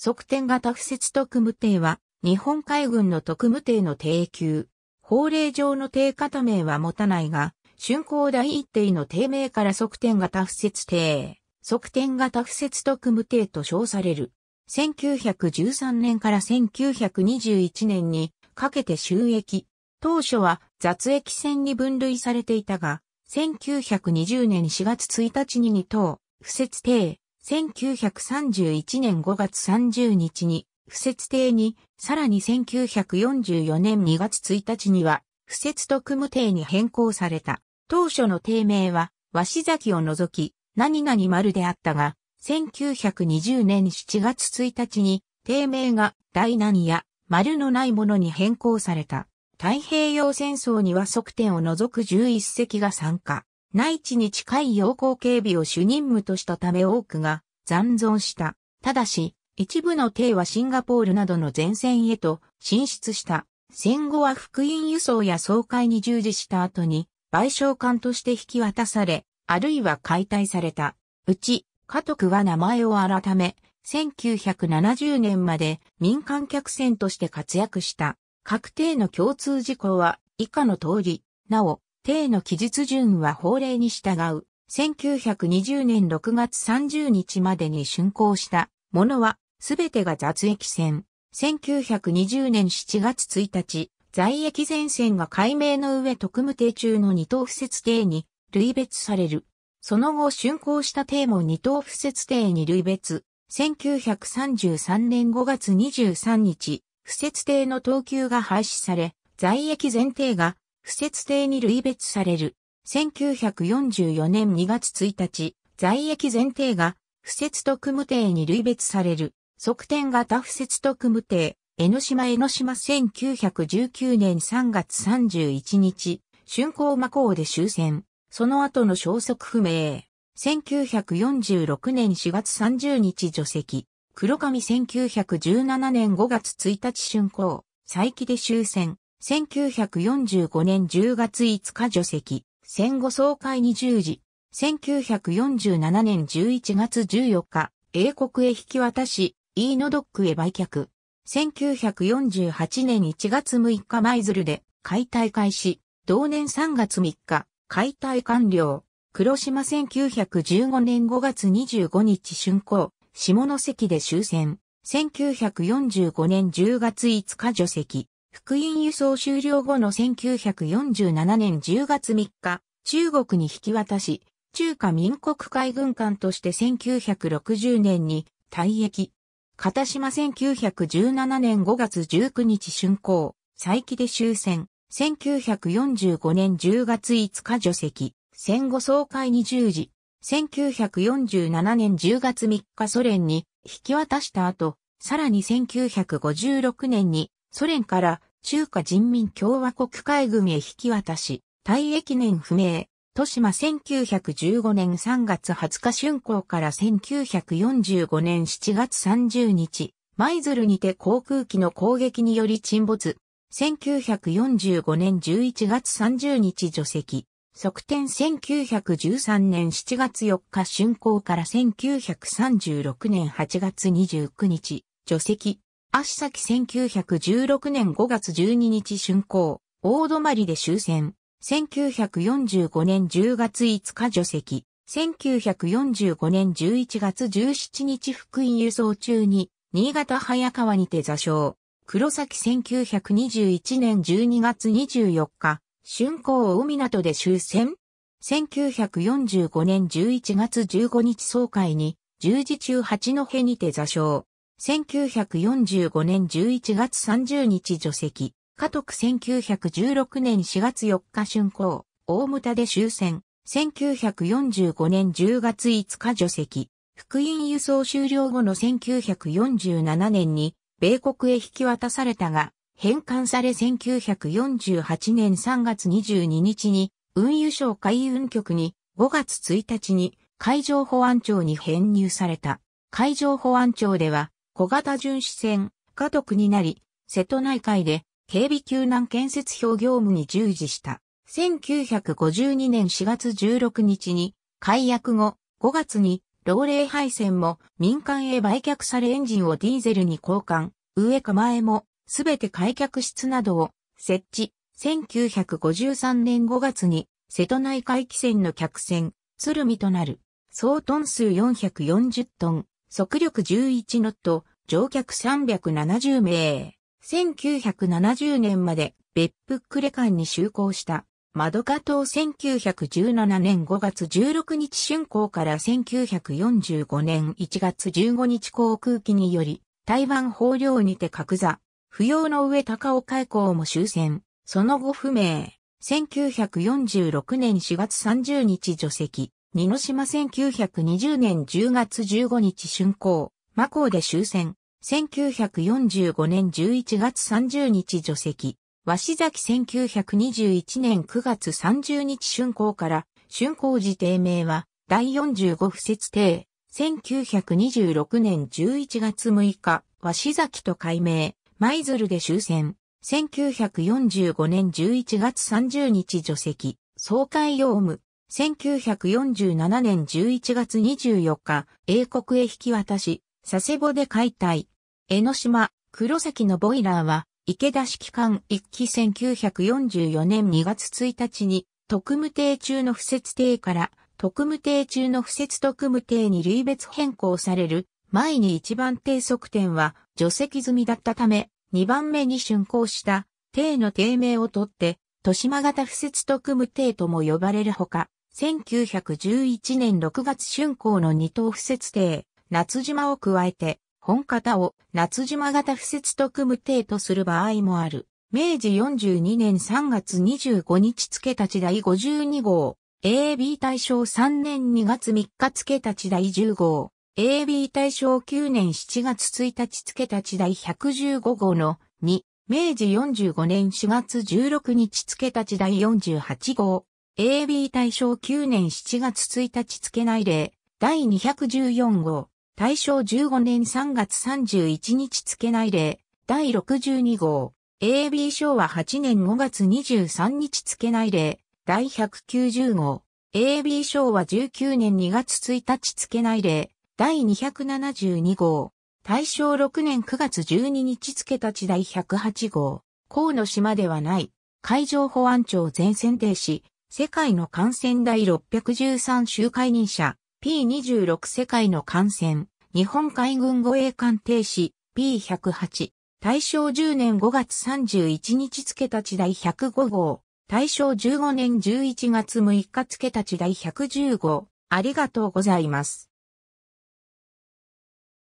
側転型不設特務艇は、日本海軍の特務艇の定級。法令上の定型名は持たないが、春光第一艇の定名から側転型不設艇、側転型不設特務艇と称される。1913年から1921年にかけて収益。当初は雑役船に分類されていたが、1920年4月1日に2等、不設艇、1931年5月30日に、不設定に、さらに1944年2月1日には、不設特務定に変更された。当初の定名は、鷲崎を除き、何々丸であったが、1920年7月1日に、定名が大何や丸のないものに変更された。太平洋戦争には側点を除く11隻が参加。内地に近い要項警備を主任務としたため多くが残存した。ただし、一部の艇はシンガポールなどの前線へと進出した。戦後は福音輸送や総会に従事した後に、賠償官として引き渡され、あるいは解体された。うち、家督は名前を改め、1970年まで民間客船として活躍した。確定の共通事項は以下の通り、なお、定の記述順は法令に従う。1920年6月30日までに竣工したものは、すべてが雑液船。1920年7月1日、在役前線が解明の上特務艇中の二等不設艇に類別される。その後竣工した艇も二等不設艇に類別。1933年5月23日、不設艇の等級が廃止され、在役前艇が不設定に類別される。1944年2月1日、在役前提が、不設特務定に類別される。側転型不設特務定、江ノ島江ノ島1919年3月31日、春光魔港で終戦。その後の消息不明。1946年4月30日除籍。黒上1917年5月1日春光、再起で終戦。1945年10月5日除籍、戦後総会20時、1947年11月14日、英国へ引き渡し、イーノドックへ売却。1948年1月6日舞鶴で解体開始、同年3月3日、解体完了。黒島1915年5月25日春行、下関で終戦。1945年10月5日除籍。福音輸送終了後の1947年10月3日、中国に引き渡し、中華民国海軍艦として1960年に退役。片島1917年5月19日春行、再起で終戦、1945年10月5日除籍、戦後総会20時、1947年10月3日ソ連に引き渡した後、さらに1956年にソ連から中華人民共和国海軍へ引き渡し、退役年不明、豊島1915年3月20日春光から1945年7月30日、舞鶴にて航空機の攻撃により沈没。1945年11月30日除籍。側転1913年7月4日竣工から1936年8月29日除籍。足先1916年5月12日春行、大泊で終戦。1945年10月5日除籍。1945年11月17日福音輸送中に、新潟早川にて座礁。黒崎1921年12月24日、春行大港で終戦。1945年11月15日総会に、十字中八戸にて座礁。1945年11月30日除籍、家督1916年4月4日春行、大牟田で終戦、1945年10月5日除籍、福音輸送終了後の1947年に、米国へ引き渡されたが、返還され1948年3月22日に、運輸省海運局に、5月1日に、海上保安庁に編入された。海上保安庁では、小型巡視船、家督になり、瀬戸内海で警備救難建設表業務に従事した。1952年4月16日に解約後、5月に老齢配線も民間へ売却されエンジンをディーゼルに交換、上構えもすべて開脚室などを設置。1953年5月に瀬戸内海汽船の客船、鶴見となる。総トン数440トン、速力11ノット、乗客370名。1970年まで別府れ館に就航した。窓ガ島1917年5月16日春工から1945年1月15日航空機により、台湾法領にて格座、不要の上高尾海港も終戦、その後不明。1946年4月30日除籍、二の島1920年10月15日春工。マコーで終戦。1945年11月30日除籍。鷲崎1921年9月30日春行から、春行時定名は、第45不節定。1926年11月6日、鷲崎と改名、舞鶴で終戦。1945年11月30日除籍、総会用務。1947年11月24日、英国へ引き渡し、佐世保で解体。江ノ島、黒崎のボイラーは、池田式揮官1期1944年2月1日に、特務艇中の不設艇から、特務艇中の不設特務艇に類別変更される、前に一番艇側点は除籍済みだったため、二番目に竣工した艇の艇名を取って、豊島型不設特務艇とも呼ばれるほか、1911年6月竣工の二等不設艇、夏島を加えて、本型を夏島型付設特務定とする場合もある。明治42年3月25日付立第52号、AB 大正3年2月3日付立第10号、AB 大正9年7月1日付立第115号の2、明治45年4月16日付立第48号、AB 大正9年7月1日付内例、第214号、大正15年3月31日付内令、第62号、AB 昭和8年5月23日付内令、第190号、AB 昭和19年2月1日付内令、第272号、大正6年9月12日付立ち第108号、河野島ではない、海上保安庁全選定し、世界の感染第613周回任者、P26 世界の艦船、日本海軍護衛艦停止 P108、大正10年5月31日付立第105号、大正15年11月6日付立第110号、ありがとうございます。